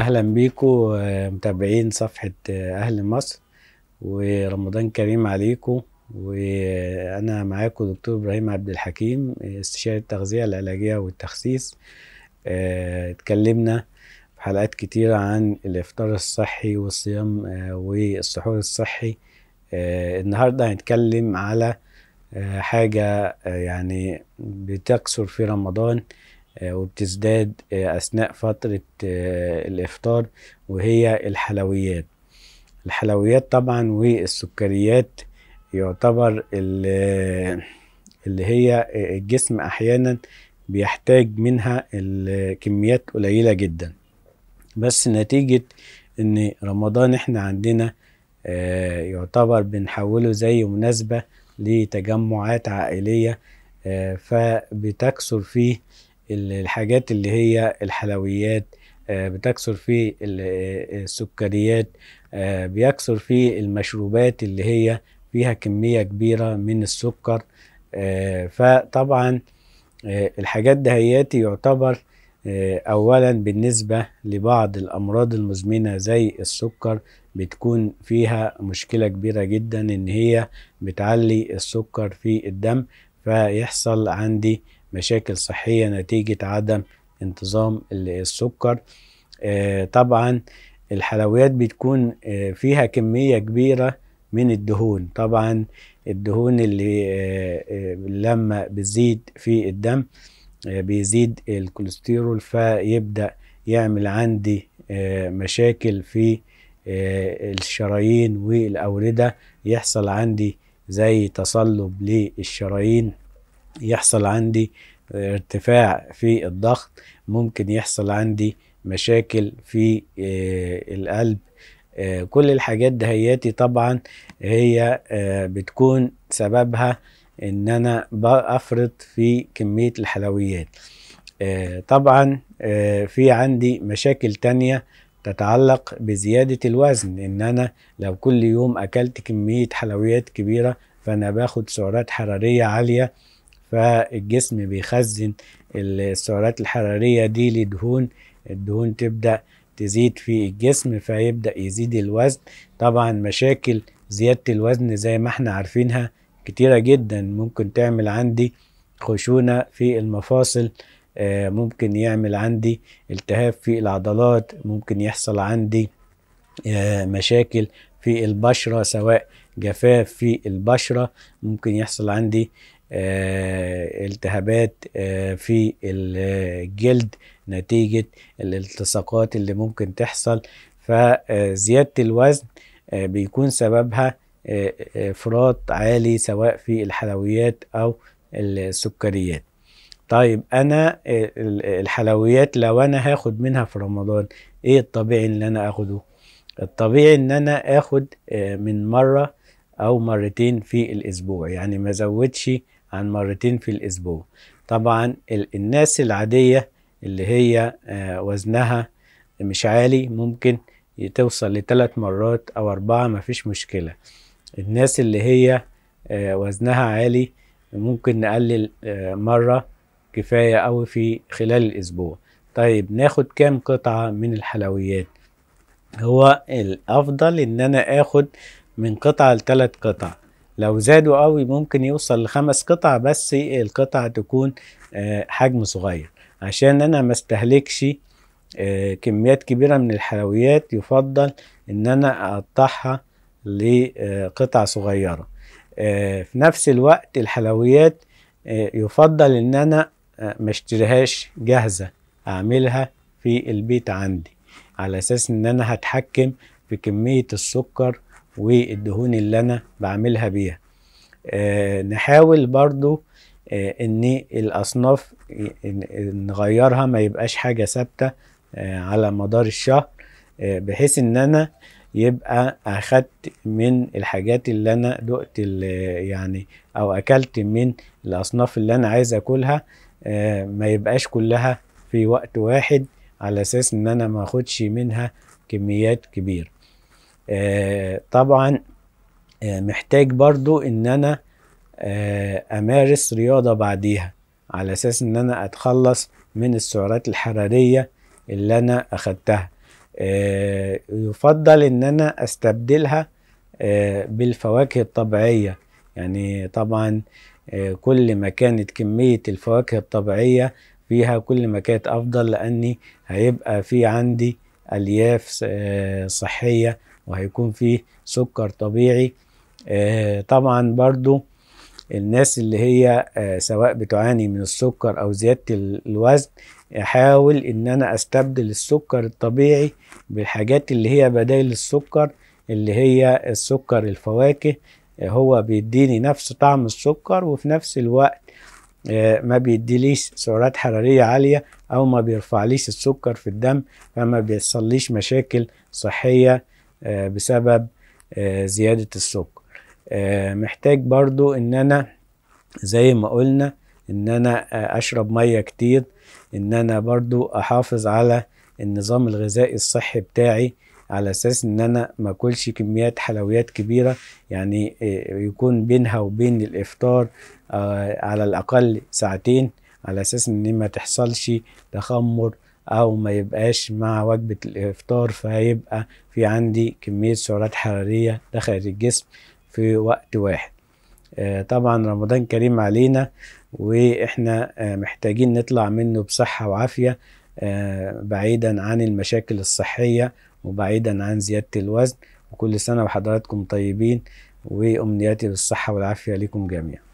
اهلا بيكم آه، متابعين صفحه آه، اهل مصر ورمضان كريم عليكم وانا معاكم دكتور ابراهيم عبد الحكيم استشاري التغذيه العلاجيه والتخسيس آه، اتكلمنا في حلقات كتيره عن الافطار الصحي والصيام والسحور الصحي النهارده هنتكلم على حاجه يعني بتكثر في رمضان آه، وبتزداد آه، أثناء فترة آه، الإفطار وهي الحلويات الحلويات طبعا والسكريات يعتبر اللي هي الجسم أحيانا بيحتاج منها الكميات قليلة جدا بس نتيجة ان رمضان احنا عندنا يعتبر بنحوله زي مناسبة لتجمعات عائلية آه فبتكثر فيه الحاجات اللي هي الحلويات آه، بتكثر في آه، السكريات آه، بيكثر في المشروبات اللي هي فيها كمية كبيرة من السكر فطبعا الحاجات دهياتي يعتبر اولا بالنسبه لبعض الامراض المزمنه زي السكر بتكون فيها مشكله كبيره جدا ان هي بتعلي السكر في الدم فيحصل عندي مشاكل صحيه نتيجه عدم انتظام السكر آه، طبعا الحلويات بتكون آه، فيها كميه كبيره من الدهون طبعا الدهون اللي آه، لما بتزيد في الدم بيزيد الكوليسترول فيبدا يعمل عندي مشاكل في الشرايين والاورده يحصل عندي زي تصلب للشرايين يحصل عندي ارتفاع في الضغط ممكن يحصل عندي مشاكل في آه، القلب آه، كل الحاجات دهياتي طبعا هي آه، بتكون سببها ان انا بفرط في كمية الحلويات طبعا في عندي مشاكل تانية تتعلق بزيادة الوزن ان انا لو كل يوم اكلت كمية حلويات كبيرة فانا باخد سعرات حرارية عالية فالجسم بيخزن السعرات الحرارية دي لدهون الدهون تبدأ تزيد في الجسم فيبدأ يزيد الوزن طبعا مشاكل زيادة الوزن زي ما احنا عارفينها كتيرة جدا ممكن تعمل عندي خشونة في المفاصل آه، ممكن يعمل عندي التهاب في العضلات ممكن يحصل عندي آه، مشاكل في البشرة سواء جفاف في البشرة ممكن يحصل عندي آه، التهابات آه، في الجلد نتيجة الالتصاقات اللي ممكن تحصل فزيادة الوزن آه، بيكون سببها افراط عالي سواء في الحلويات او السكريات طيب انا الحلويات لو انا هاخد منها في رمضان ايه الطبيعي ان انا اخده الطبيعي ان انا اخد من مره او مرتين في الاسبوع يعني ما زودش عن مرتين في الاسبوع طبعا الناس العادية اللي هي آه، وزنها مش عالي ممكن توصل لثلاث مرات او اربعة مفيش مشكلة الناس اللي هي آه، وزنها عالي ممكن نقلل آه، مرة كفاية أوي في خلال الأسبوع طيب ناخد كام قطعة من الحلويات هو الأفضل إن أنا آخد من قطعة لثلاث قطع لو زادوا قوي ممكن يوصل لخمس قطع بس القطعة تكون آه، حجم صغير عشان انا ما استهلكش آه، كميات كبيرة من الحلويات يفضل ان انا اقطعها لقطع آه، صغيرة في نفس الوقت الحلويات يفضل ان انا ما اشتريهاش جاهزة اعملها في البيت عندي على اساس ان انا هتحكم في كمية السكر والدهون اللي انا بعملها بيها آه نحاول برضو آه ان الاصناف نغيرها ما يبقاش حاجه ثابته آه على مدار الشهر آه، بحيث ان انا يبقى اخدت من الحاجات اللي انا دقت يعني او اكلت من الاصناف اللي انا عايز اكلها آه، ما يبقاش كلها في وقت واحد على اساس ان انا ما اخدش منها كميات كبيره آه، طبعا آه، محتاج برضو ان انا آه، امارس رياضة بعديها على اساس ان انا اتخلص من السعرات الحرارية اللي انا اخدتها يفضل ان انا استبدلها بالفواكه الطبيعية يعني طبعا كل ما كانت كمية الفواكه الطبيعية فيها كل ما كانت افضل لاني هيبقى في عندي الياف صحية وهيكون فيه سكر طبيعي آه، طبعا برضو الناس اللي هي آه، سواء بتعاني من السكر او زياده الوزن احاول ان انا استبدل السكر الطبيعي بالحاجات اللي هي بدائل السكر اللي هي السكر الفواكه آه، هو بيديني نفس طعم السكر وفي نفس الوقت ما بيديليش سعرات حرارية عالية أو ما بيرفعليش السكر في الدم فما بيحصليش مشاكل صحية آه، بسبب آه، زيادة السكر آه، محتاج برضو ان انا زي ما قلنا ان انا اشرب مية كتير ان انا برضو احافظ على النظام الغذائي الصحي بتاعي على اساس ان انا ما اكلش كميات حلويات كبيره يعني يكون بينها وبين الافطار على الاقل ساعتين على اساس ان ما تحصلش تخمر او ما يبقاش مع وجبه الافطار فهيبقى في عندي كميه سعرات حراريه دخلت الجسم في وقت واحد آه، طبعا رمضان كريم علينا واحنا آه، محتاجين نطلع منه بصحه وعافيه آه، بعيدا عن المشاكل الصحيه وبعيدا عن زياده الوزن وكل سنه وحضراتكم طيبين وامنياتي بالصحه والعافيه لكم جميعا